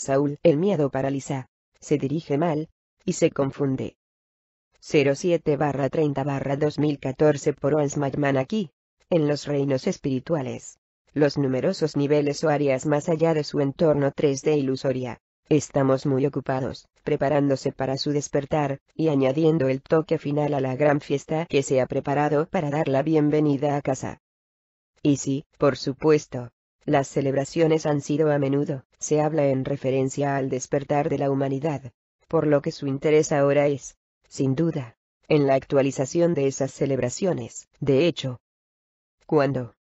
Saúl, el miedo paraliza. Se dirige mal. Y se confunde. 07-30-2014 por Hans aquí. En los reinos espirituales. Los numerosos niveles o áreas más allá de su entorno 3D ilusoria. Estamos muy ocupados, preparándose para su despertar, y añadiendo el toque final a la gran fiesta que se ha preparado para dar la bienvenida a casa. Y sí, por supuesto, las celebraciones han sido a menudo, se habla en referencia al despertar de la humanidad, por lo que su interés ahora es, sin duda, en la actualización de esas celebraciones, de hecho. Cuando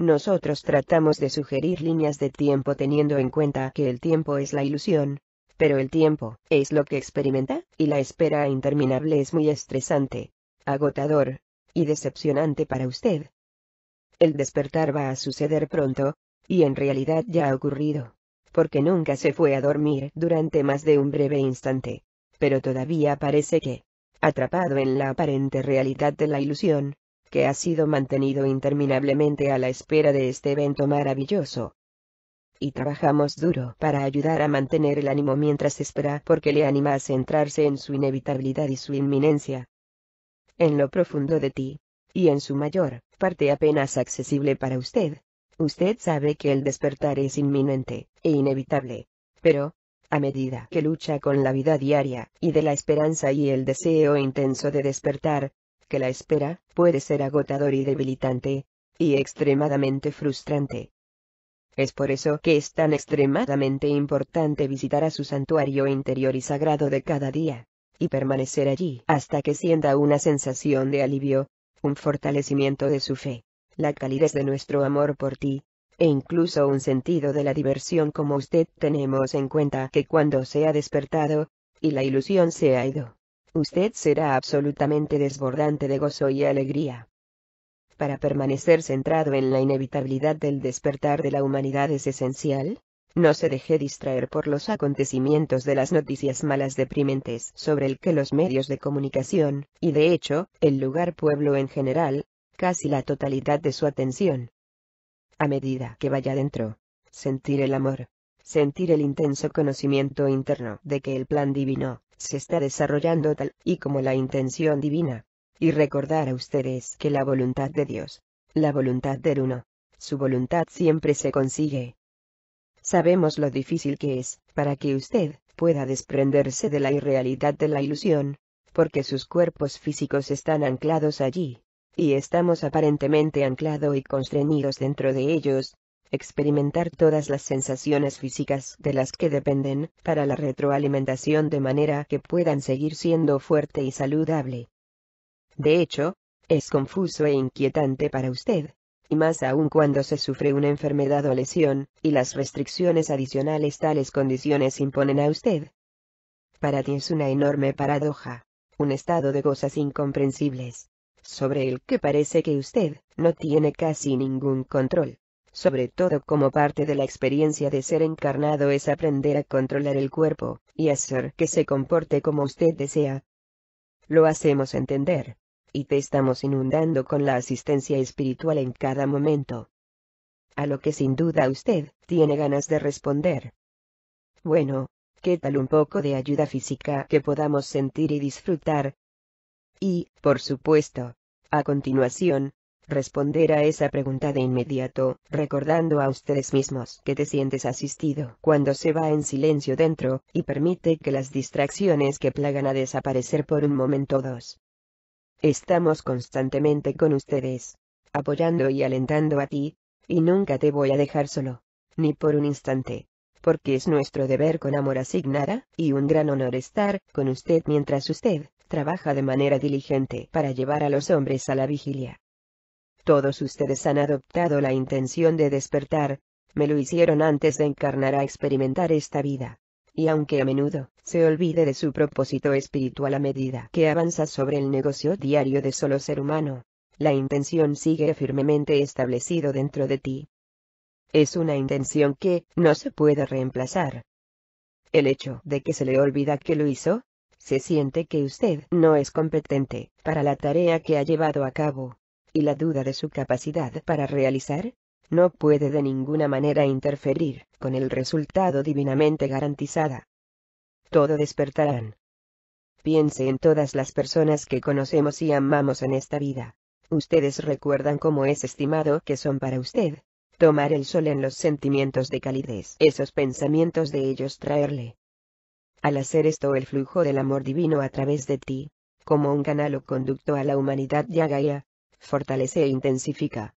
nosotros tratamos de sugerir líneas de tiempo teniendo en cuenta que el tiempo es la ilusión, pero el tiempo es lo que experimenta, y la espera interminable es muy estresante, agotador, y decepcionante para usted, el despertar va a suceder pronto, y en realidad ya ha ocurrido. Porque nunca se fue a dormir durante más de un breve instante. Pero todavía parece que, atrapado en la aparente realidad de la ilusión, que ha sido mantenido interminablemente a la espera de este evento maravilloso. Y trabajamos duro para ayudar a mantener el ánimo mientras espera porque le anima a centrarse en su inevitabilidad y su inminencia. En lo profundo de ti, y en su mayor parte apenas accesible para usted. Usted sabe que el despertar es inminente e inevitable. Pero, a medida que lucha con la vida diaria, y de la esperanza y el deseo intenso de despertar, que la espera puede ser agotador y debilitante, y extremadamente frustrante. Es por eso que es tan extremadamente importante visitar a su santuario interior y sagrado de cada día, y permanecer allí hasta que sienta una sensación de alivio, un fortalecimiento de su fe, la calidez de nuestro amor por ti, e incluso un sentido de la diversión como usted tenemos en cuenta que cuando se ha despertado, y la ilusión se ha ido, usted será absolutamente desbordante de gozo y alegría. Para permanecer centrado en la inevitabilidad del despertar de la humanidad es esencial, no se deje distraer por los acontecimientos de las noticias malas deprimentes sobre el que los medios de comunicación, y de hecho, el lugar pueblo en general, casi la totalidad de su atención. A medida que vaya dentro, sentir el amor, sentir el intenso conocimiento interno de que el plan divino, se está desarrollando tal y como la intención divina, y recordar a ustedes que la voluntad de Dios, la voluntad del uno, su voluntad siempre se consigue, Sabemos lo difícil que es, para que usted, pueda desprenderse de la irrealidad de la ilusión, porque sus cuerpos físicos están anclados allí, y estamos aparentemente anclados y constreñidos dentro de ellos, experimentar todas las sensaciones físicas de las que dependen para la retroalimentación de manera que puedan seguir siendo fuerte y saludable. De hecho, es confuso e inquietante para usted, y más aún cuando se sufre una enfermedad o lesión, y las restricciones adicionales tales condiciones imponen a usted. Para ti es una enorme paradoja, un estado de cosas incomprensibles, sobre el que parece que usted no tiene casi ningún control. Sobre todo como parte de la experiencia de ser encarnado es aprender a controlar el cuerpo, y hacer que se comporte como usted desea. Lo hacemos entender, y te estamos inundando con la asistencia espiritual en cada momento. A lo que sin duda usted tiene ganas de responder. Bueno, ¿qué tal un poco de ayuda física que podamos sentir y disfrutar? Y, por supuesto, a continuación, responder a esa pregunta de inmediato, recordando a ustedes mismos que te sientes asistido cuando se va en silencio dentro, y permite que las distracciones que plagan a desaparecer por un momento dos. Estamos constantemente con ustedes, apoyando y alentando a ti, y nunca te voy a dejar solo, ni por un instante, porque es nuestro deber con amor asignada, y un gran honor estar con usted mientras usted trabaja de manera diligente para llevar a los hombres a la vigilia. Todos ustedes han adoptado la intención de despertar, me lo hicieron antes de encarnar a experimentar esta vida y aunque a menudo se olvide de su propósito espiritual a medida que avanza sobre el negocio diario de solo ser humano, la intención sigue firmemente establecido dentro de ti. Es una intención que no se puede reemplazar. El hecho de que se le olvida que lo hizo, se siente que usted no es competente para la tarea que ha llevado a cabo, y la duda de su capacidad para realizar no puede de ninguna manera interferir con el resultado divinamente garantizada. Todo despertarán. Piense en todas las personas que conocemos y amamos en esta vida. Ustedes recuerdan cómo es estimado que son para usted. Tomar el sol en los sentimientos de calidez, esos pensamientos de ellos traerle. Al hacer esto el flujo del amor divino a través de ti, como un canal o conducto a la humanidad Yagaya, fortalece e intensifica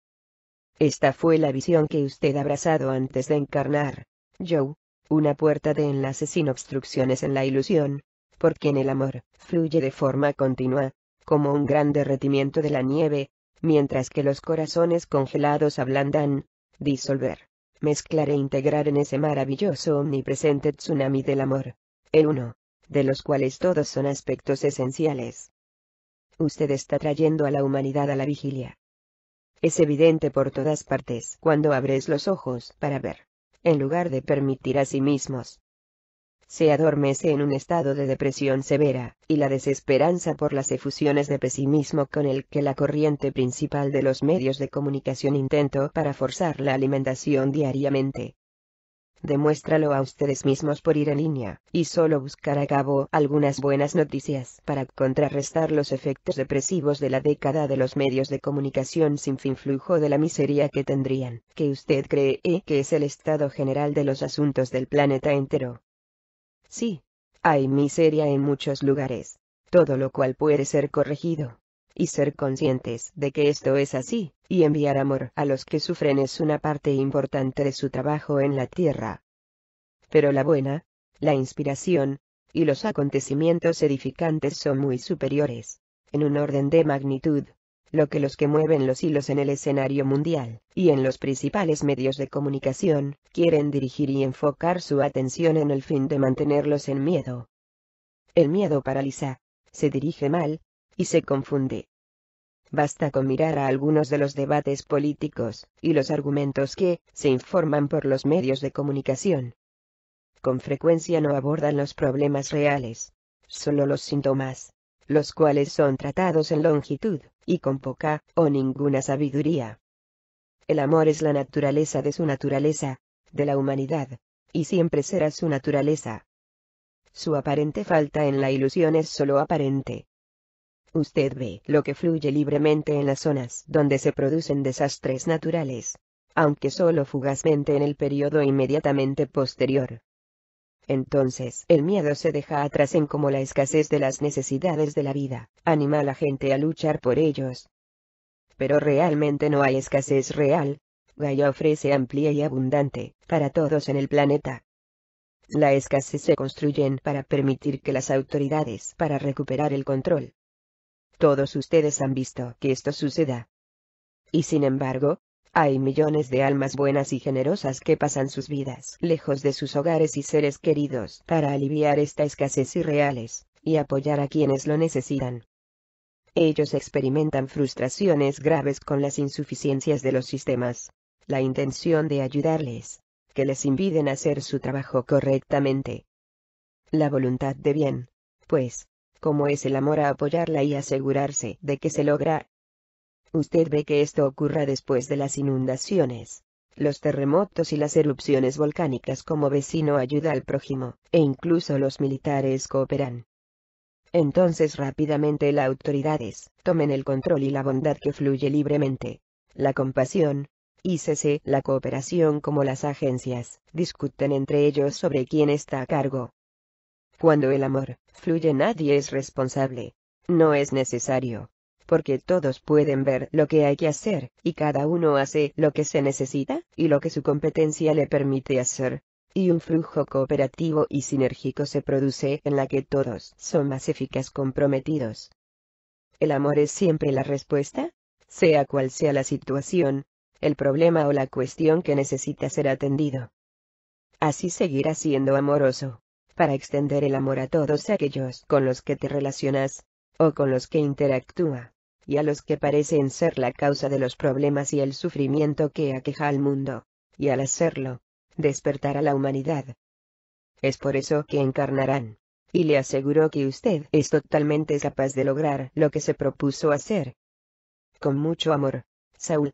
esta fue la visión que usted ha abrazado antes de encarnar, Joe, una puerta de enlace sin obstrucciones en la ilusión, porque en el amor, fluye de forma continua, como un gran derretimiento de la nieve, mientras que los corazones congelados ablandan, disolver, mezclar e integrar en ese maravilloso omnipresente tsunami del amor, el uno, de los cuales todos son aspectos esenciales. Usted está trayendo a la humanidad a la vigilia, es evidente por todas partes cuando abres los ojos para ver, en lugar de permitir a sí mismos. Se adormece en un estado de depresión severa, y la desesperanza por las efusiones de pesimismo con el que la corriente principal de los medios de comunicación intentó para forzar la alimentación diariamente Demuéstralo a ustedes mismos por ir en línea, y solo buscar a cabo algunas buenas noticias para contrarrestar los efectos depresivos de la década de los medios de comunicación sin fin flujo de la miseria que tendrían, que usted cree eh, que es el estado general de los asuntos del planeta entero. Sí. Hay miseria en muchos lugares, todo lo cual puede ser corregido, y ser conscientes de que esto es así, y enviar amor a los que sufren es una parte importante de su trabajo en la tierra. Pero la buena, la inspiración, y los acontecimientos edificantes son muy superiores, en un orden de magnitud, lo que los que mueven los hilos en el escenario mundial, y en los principales medios de comunicación, quieren dirigir y enfocar su atención en el fin de mantenerlos en miedo. El miedo paraliza, se dirige mal, y se confunde. Basta con mirar a algunos de los debates políticos, y los argumentos que, se informan por los medios de comunicación. Con frecuencia no abordan los problemas reales, solo los síntomas, los cuales son tratados en longitud, y con poca, o ninguna sabiduría. El amor es la naturaleza de su naturaleza, de la humanidad, y siempre será su naturaleza. Su aparente falta en la ilusión es solo aparente, Usted ve lo que fluye libremente en las zonas donde se producen desastres naturales, aunque solo fugazmente en el periodo inmediatamente posterior. Entonces el miedo se deja atrás en como la escasez de las necesidades de la vida, anima a la gente a luchar por ellos. Pero realmente no hay escasez real, Gaia ofrece amplia y abundante, para todos en el planeta. La escasez se construyen para permitir que las autoridades para recuperar el control todos ustedes han visto que esto suceda. Y sin embargo, hay millones de almas buenas y generosas que pasan sus vidas lejos de sus hogares y seres queridos para aliviar esta escasez irreales, y apoyar a quienes lo necesitan. Ellos experimentan frustraciones graves con las insuficiencias de los sistemas. La intención de ayudarles, que les impiden hacer su trabajo correctamente. La voluntad de bien, pues, como es el amor a apoyarla y asegurarse de que se logra. Usted ve que esto ocurra después de las inundaciones, los terremotos y las erupciones volcánicas como vecino ayuda al prójimo, e incluso los militares cooperan. Entonces rápidamente las autoridades tomen el control y la bondad que fluye libremente. La compasión, y cese la cooperación como las agencias, discuten entre ellos sobre quién está a cargo, cuando el amor fluye nadie es responsable. No es necesario. Porque todos pueden ver lo que hay que hacer, y cada uno hace lo que se necesita, y lo que su competencia le permite hacer. Y un flujo cooperativo y sinérgico se produce en la que todos son más eficaz comprometidos. ¿El amor es siempre la respuesta? Sea cual sea la situación, el problema o la cuestión que necesita ser atendido. Así seguirá siendo amoroso para extender el amor a todos aquellos con los que te relacionas, o con los que interactúa, y a los que parecen ser la causa de los problemas y el sufrimiento que aqueja al mundo, y al hacerlo, despertar a la humanidad. Es por eso que encarnarán. Y le aseguro que usted es totalmente capaz de lograr lo que se propuso hacer. Con mucho amor, Saúl.